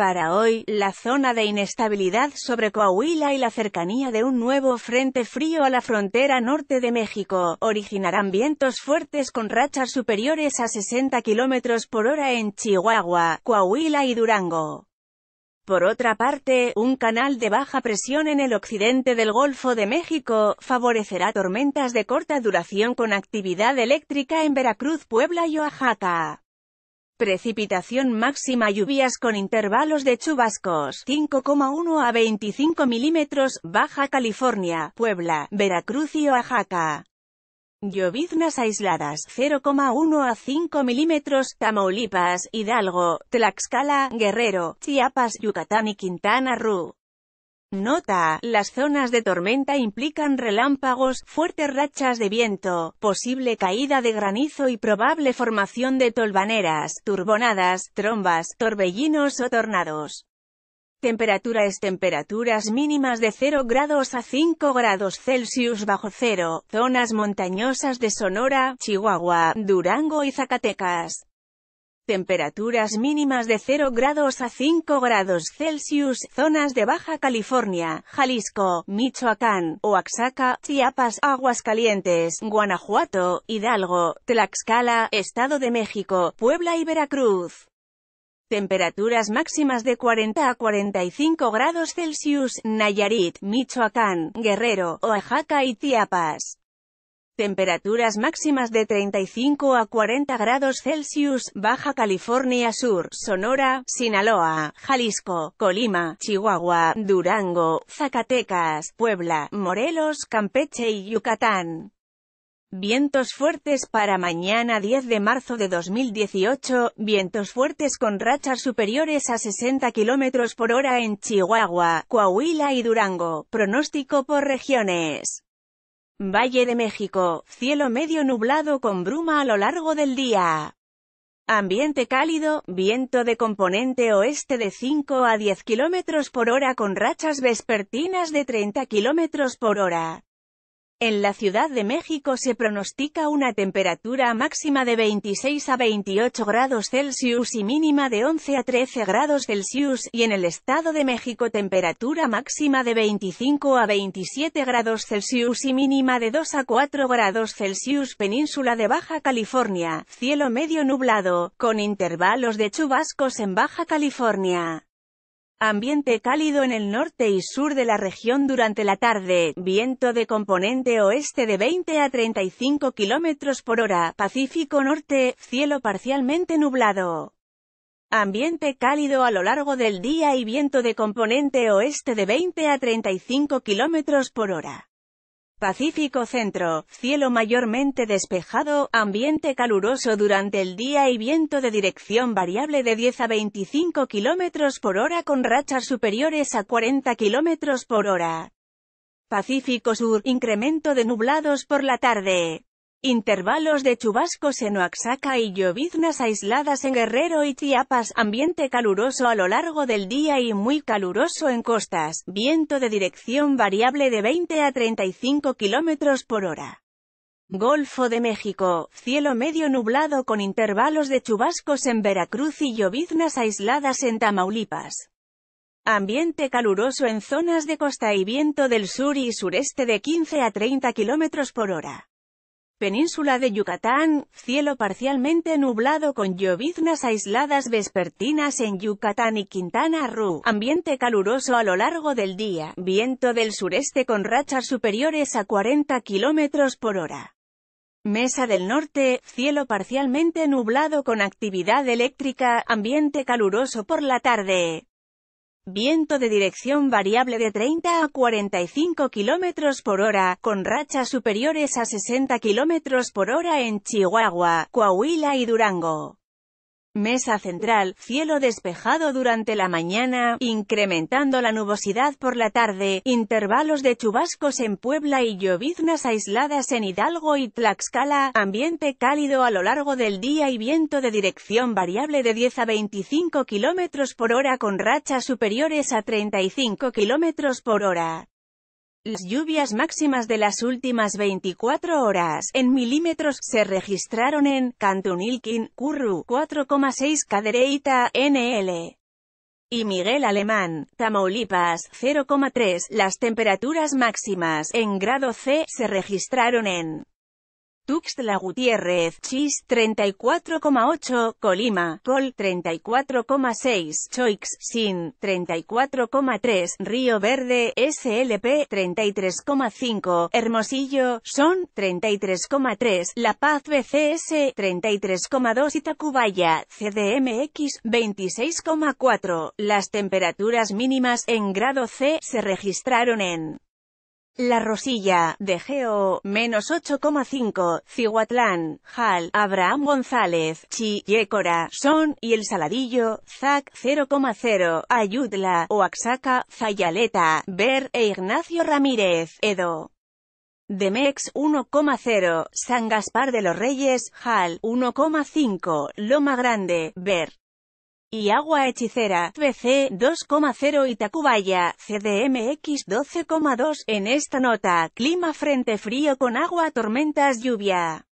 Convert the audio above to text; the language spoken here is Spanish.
Para hoy, la zona de inestabilidad sobre Coahuila y la cercanía de un nuevo frente frío a la frontera norte de México, originarán vientos fuertes con rachas superiores a 60 km por hora en Chihuahua, Coahuila y Durango. Por otra parte, un canal de baja presión en el occidente del Golfo de México, favorecerá tormentas de corta duración con actividad eléctrica en Veracruz, Puebla y Oaxaca. Precipitación máxima lluvias con intervalos de chubascos 5,1 a 25 milímetros, Baja California, Puebla, Veracruz y Oaxaca. Lloviznas aisladas 0,1 a 5 milímetros, Tamaulipas, Hidalgo, Tlaxcala, Guerrero, Chiapas, Yucatán y Quintana Roo. Nota, las zonas de tormenta implican relámpagos, fuertes rachas de viento, posible caída de granizo y probable formación de tolvaneras, turbonadas, trombas, torbellinos o tornados. Temperaturas temperaturas mínimas de 0 grados a 5 grados Celsius bajo cero, zonas montañosas de Sonora, Chihuahua, Durango y Zacatecas temperaturas mínimas de 0 grados a 5 grados Celsius, zonas de Baja California, Jalisco, Michoacán, Oaxaca, Chiapas, Aguascalientes, Guanajuato, Hidalgo, Tlaxcala, Estado de México, Puebla y Veracruz. Temperaturas máximas de 40 a 45 grados Celsius, Nayarit, Michoacán, Guerrero, Oaxaca y Chiapas. Temperaturas máximas de 35 a 40 grados Celsius, Baja California Sur, Sonora, Sinaloa, Jalisco, Colima, Chihuahua, Durango, Zacatecas, Puebla, Morelos, Campeche y Yucatán. Vientos fuertes para mañana 10 de marzo de 2018, vientos fuertes con rachas superiores a 60 km por hora en Chihuahua, Coahuila y Durango, pronóstico por regiones. Valle de México, cielo medio nublado con bruma a lo largo del día. Ambiente cálido, viento de componente oeste de 5 a 10 km por hora con rachas vespertinas de 30 km por hora. En la Ciudad de México se pronostica una temperatura máxima de 26 a 28 grados Celsius y mínima de 11 a 13 grados Celsius, y en el Estado de México temperatura máxima de 25 a 27 grados Celsius y mínima de 2 a 4 grados Celsius Península de Baja California, cielo medio nublado, con intervalos de chubascos en Baja California. Ambiente cálido en el norte y sur de la región durante la tarde, viento de componente oeste de 20 a 35 km por hora, Pacífico norte, cielo parcialmente nublado. Ambiente cálido a lo largo del día y viento de componente oeste de 20 a 35 km por hora. Pacífico Centro, cielo mayormente despejado, ambiente caluroso durante el día y viento de dirección variable de 10 a 25 km por hora con rachas superiores a 40 km por hora. Pacífico Sur, incremento de nublados por la tarde. Intervalos de chubascos en Oaxaca y lloviznas aisladas en Guerrero y Chiapas, ambiente caluroso a lo largo del día y muy caluroso en costas, viento de dirección variable de 20 a 35 km por hora. Golfo de México, cielo medio nublado con intervalos de chubascos en Veracruz y lloviznas aisladas en Tamaulipas. Ambiente caluroso en zonas de costa y viento del sur y sureste de 15 a 30 km por hora. Península de Yucatán, cielo parcialmente nublado con lloviznas aisladas vespertinas en Yucatán y Quintana Roo, ambiente caluroso a lo largo del día, viento del sureste con rachas superiores a 40 km por hora. Mesa del Norte, cielo parcialmente nublado con actividad eléctrica, ambiente caluroso por la tarde, Viento de dirección variable de 30 a 45 km por hora, con rachas superiores a 60 km por hora en Chihuahua, Coahuila y Durango. Mesa central, cielo despejado durante la mañana, incrementando la nubosidad por la tarde, intervalos de chubascos en Puebla y lloviznas aisladas en Hidalgo y Tlaxcala, ambiente cálido a lo largo del día y viento de dirección variable de 10 a 25 km por hora con rachas superiores a 35 km por hora. Las lluvias máximas de las últimas 24 horas, en milímetros, se registraron en Cantunilkin, Curru, 4,6 Cadereita, NL. Y Miguel Alemán, Tamaulipas, 0,3. Las temperaturas máximas, en grado C, se registraron en Tuxtla Gutiérrez, Chis 34,8, Colima, Col 34,6, Choix, Sin 34,3, Río Verde, SLP 33,5, Hermosillo, Son 33,3, La Paz BCS 33,2 y Tacubaya, CDMX 26,4. Las temperaturas mínimas en grado C se registraron en la Rosilla, de Geo, menos 8,5, Cihuatlán, Hal Abraham González, Chi, Yecora, Son, y El Saladillo, Zac, 0,0, Ayudla, Oaxaca, Zayaleta, Ver, e Ignacio Ramírez, Edo. Demex 1,0, San Gaspar de los Reyes, Hal, 1,5, Loma Grande, Ver y Agua Hechicera, BC 2,0 y Tacubaya, CDMX 12,2. En esta nota, clima frente frío con agua, tormentas, lluvia.